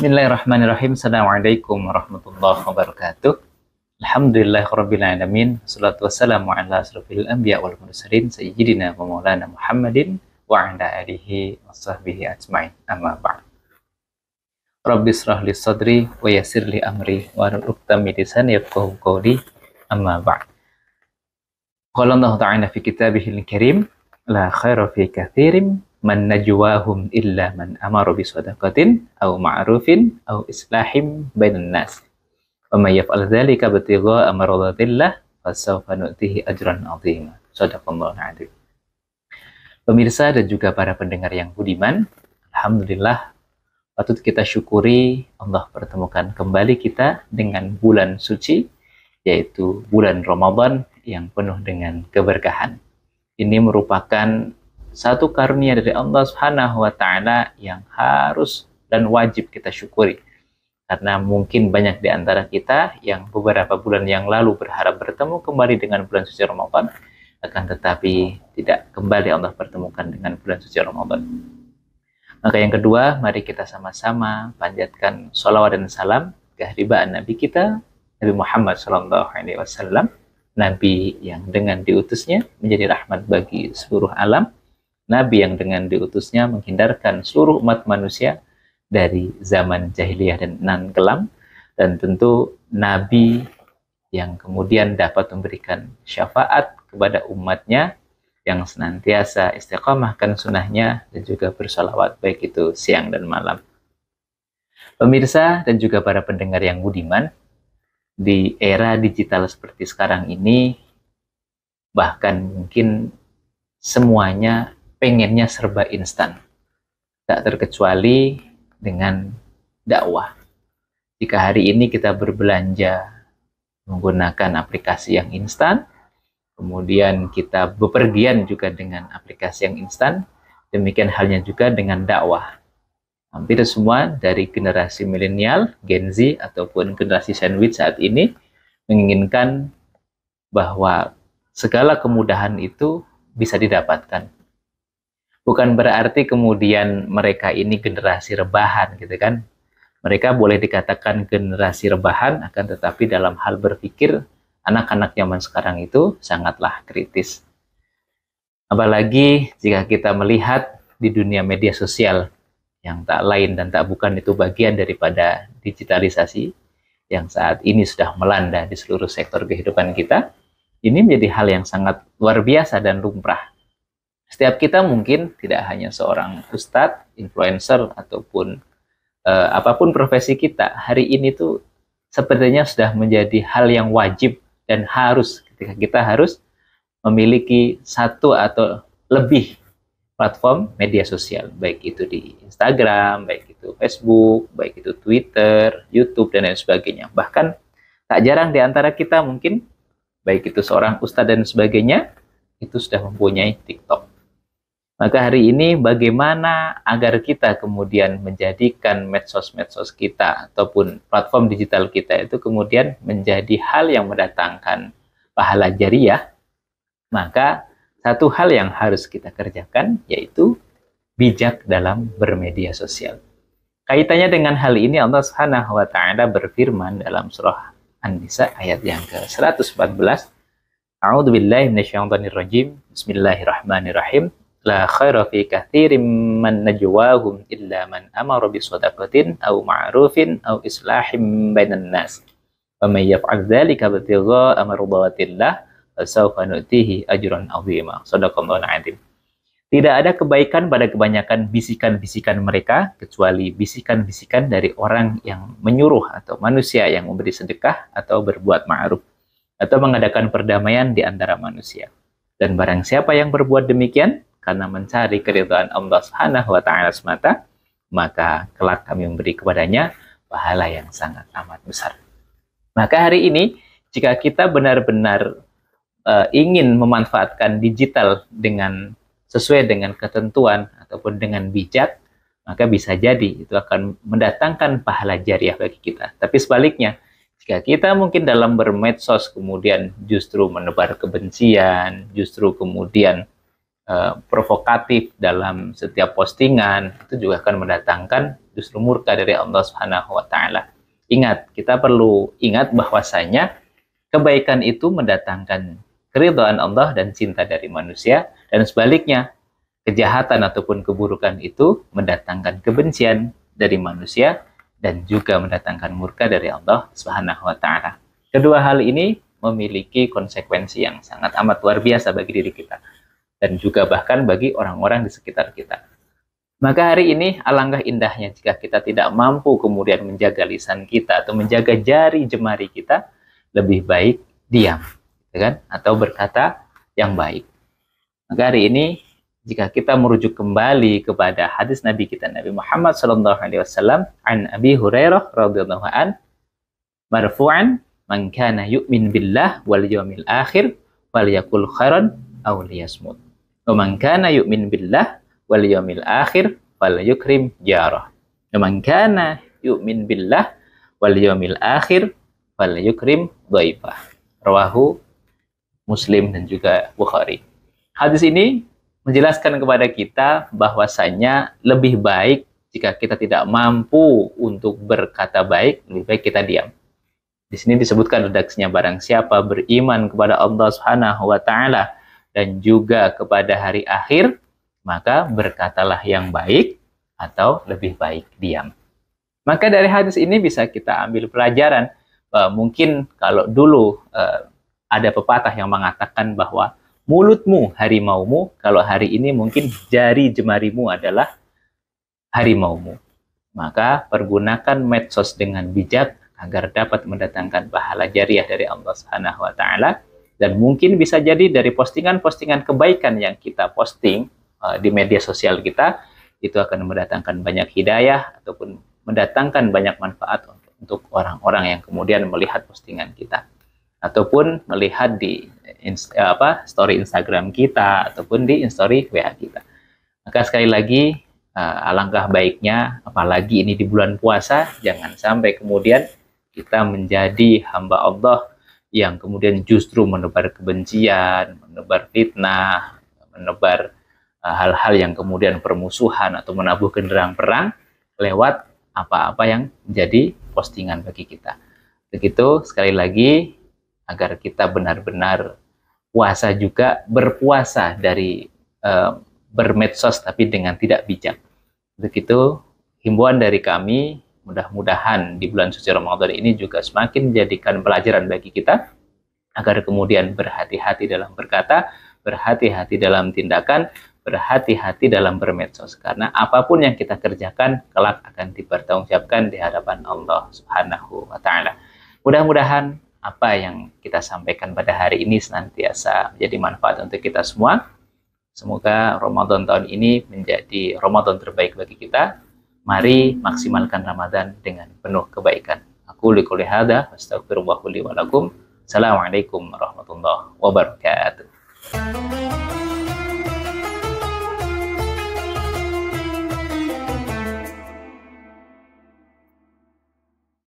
Bismillahirrahmanirrahim. Assalamualaikum warahmatullahi wabarakatuh. Alhamdulillah Rabbil Salatu wassalamu ala asrafil anbiya wal mursalin. Sayyidina wa maulana Muhammadin wa ala alihi wa sahbihi ajma'in. Amma ba'd. Rabbi israh li sadri wa yasir li amri wa ruktam lisan yafqahu qawli. Amma ba'd. Qala Allah ta'ala fi kitabihil karim. La khaira fi kathirim man najwahum illa man amaru bi sadaqatin aw ma'rufin aw islahim bainan nas wa may yaf'al dzalika batigha amradatillah fasawfa nu'tihi ajran 'azima sadaqallahu adzim pemirsa dan juga para pendengar yang budiman alhamdulillah patut kita syukuri Allah pertemukan kembali kita dengan bulan suci yaitu bulan Ramadan yang penuh dengan keberkahan ini merupakan satu karunia dari Allah Subhanahu wa taala yang harus dan wajib kita syukuri. Karena mungkin banyak di antara kita yang beberapa bulan yang lalu berharap bertemu kembali dengan bulan suci Ramadan, akan tetapi tidak kembali Allah pertemukan dengan bulan suci Ramadan. Maka yang kedua, mari kita sama-sama panjatkan sholawat dan salam kehribaan Nabi kita, Nabi Muhammad Sallallahu Alaihi Wasallam, Nabi yang dengan diutusnya menjadi rahmat bagi seluruh alam, nabi yang dengan diutusnya menghindarkan seluruh umat manusia dari zaman jahiliyah dan nan kelam dan tentu nabi yang kemudian dapat memberikan syafaat kepada umatnya yang senantiasa istiqamahkan sunnahnya dan juga bersolawat baik itu siang dan malam. Pemirsa dan juga para pendengar yang budiman, di era digital seperti sekarang ini, bahkan mungkin semuanya pengennya serba instan. Tak terkecuali dengan dakwah. Jika hari ini kita berbelanja menggunakan aplikasi yang instan, kemudian kita bepergian juga dengan aplikasi yang instan, demikian halnya juga dengan dakwah. Hampir semua dari generasi milenial, Gen Z, ataupun generasi sandwich saat ini menginginkan bahwa segala kemudahan itu bisa didapatkan bukan berarti kemudian mereka ini generasi rebahan gitu kan. Mereka boleh dikatakan generasi rebahan akan tetapi dalam hal berpikir anak-anak zaman sekarang itu sangatlah kritis. Apalagi jika kita melihat di dunia media sosial yang tak lain dan tak bukan itu bagian daripada digitalisasi yang saat ini sudah melanda di seluruh sektor kehidupan kita, ini menjadi hal yang sangat luar biasa dan lumrah setiap kita mungkin tidak hanya seorang ustadz, influencer ataupun eh, apapun profesi kita, hari ini tuh sepertinya sudah menjadi hal yang wajib dan harus ketika kita harus memiliki satu atau lebih platform media sosial, baik itu di Instagram, baik itu Facebook, baik itu Twitter, YouTube, dan lain sebagainya. Bahkan tak jarang di antara kita mungkin, baik itu seorang ustadz dan sebagainya, itu sudah mempunyai TikTok. Maka hari ini bagaimana agar kita kemudian menjadikan medsos-medsos kita ataupun platform digital kita itu kemudian menjadi hal yang mendatangkan pahala jariah, maka satu hal yang harus kita kerjakan yaitu bijak dalam bermedia sosial. Kaitannya dengan hal ini Allah Subhanahu wa taala berfirman dalam surah An-Nisa ayat yang ke-114 A'udzubillahi minasyaitonir rajim. Bismillahirrahmanirrahim. La khaira fi kathirin man najwahum illa man amara bi sadaqatin aw ma'rufin aw islahin bainan nas. Wa may yaf'al dzalika ibtigha'a mardawatillah fasawfa nu'tihi ajran 'azima. Sadaqallahu al'adzim. Tidak ada kebaikan pada kebanyakan bisikan-bisikan mereka kecuali bisikan-bisikan dari orang yang menyuruh atau manusia yang memberi sedekah atau berbuat ma'ruf atau mengadakan perdamaian di antara manusia. Dan barang siapa yang berbuat demikian, karena mencari keridhaan Allah Subhanahu wa taala semata, maka kelak kami memberi kepadanya pahala yang sangat amat besar. Maka hari ini jika kita benar-benar uh, ingin memanfaatkan digital dengan sesuai dengan ketentuan ataupun dengan bijak, maka bisa jadi itu akan mendatangkan pahala jariah bagi kita. Tapi sebaliknya, jika kita mungkin dalam bermedsos kemudian justru menebar kebencian, justru kemudian Eh, provokatif dalam setiap postingan itu juga akan mendatangkan justru murka dari Allah Subhanahu wa taala. Ingat, kita perlu ingat bahwasanya kebaikan itu mendatangkan keridhaan Allah dan cinta dari manusia dan sebaliknya kejahatan ataupun keburukan itu mendatangkan kebencian dari manusia dan juga mendatangkan murka dari Allah Subhanahu wa taala. Kedua hal ini memiliki konsekuensi yang sangat amat luar biasa bagi diri kita dan juga bahkan bagi orang-orang di sekitar kita. Maka hari ini alangkah indahnya jika kita tidak mampu kemudian menjaga lisan kita atau menjaga jari jemari kita, lebih baik diam, ya kan? Atau berkata yang baik. Maka hari ini jika kita merujuk kembali kepada hadis Nabi kita Nabi Muhammad Sallallahu Alaihi Wasallam an Abi Hurairah radhiyallahu an marfu'an man kana yu'min billah wal yawmil akhir wal yakul khairan aw liyasmut. Waman kana yu'min billah wal yaumil akhir wal yukrim jarah. Waman kana yu'min billah wal yaumil akhir wal yukrim dhaifah. Rawahu Muslim dan juga Bukhari. Hadis ini menjelaskan kepada kita bahwasanya lebih baik jika kita tidak mampu untuk berkata baik, lebih baik kita diam. Di sini disebutkan redaksinya barang siapa beriman kepada Allah Subhanahu wa taala dan juga kepada hari akhir, maka berkatalah yang baik atau lebih baik diam. Maka dari hadis ini bisa kita ambil pelajaran. Uh, mungkin kalau dulu uh, ada pepatah yang mengatakan bahwa mulutmu harimaumu, kalau hari ini mungkin jari jemarimu adalah harimaumu. Maka pergunakan medsos dengan bijak agar dapat mendatangkan pahala jariah dari Allah Subhanahu wa taala dan mungkin bisa jadi dari postingan-postingan kebaikan yang kita posting uh, di media sosial kita, itu akan mendatangkan banyak hidayah ataupun mendatangkan banyak manfaat untuk orang-orang yang kemudian melihat postingan kita ataupun melihat di inst- eh, apa story Instagram kita ataupun di story WA kita. Maka sekali lagi uh, alangkah baiknya apalagi ini di bulan puasa jangan sampai kemudian kita menjadi hamba Allah yang kemudian justru menebar kebencian, menebar fitnah, menebar eh, hal-hal uh, yang kemudian permusuhan atau menabuh genderang perang lewat apa-apa yang menjadi postingan bagi kita. Begitu sekali lagi agar kita benar-benar puasa juga berpuasa dari uh, bermedsos tapi dengan tidak bijak. Begitu himbauan dari kami Mudah-mudahan di bulan suci Ramadan ini juga semakin menjadikan pelajaran bagi kita agar kemudian berhati-hati dalam berkata, berhati-hati dalam tindakan, berhati-hati dalam bermedsos karena apapun yang kita kerjakan kelak akan dipertanggungjawabkan di hadapan Allah Subhanahu wa taala. Mudah-mudahan apa yang kita sampaikan pada hari ini senantiasa menjadi manfaat untuk kita semua. Semoga Ramadan tahun ini menjadi Ramadan terbaik bagi kita Mari maksimalkan Ramadan dengan penuh kebaikan. Aku liqouli hadza Assalamualaikum warahmatullahi wabarakatuh.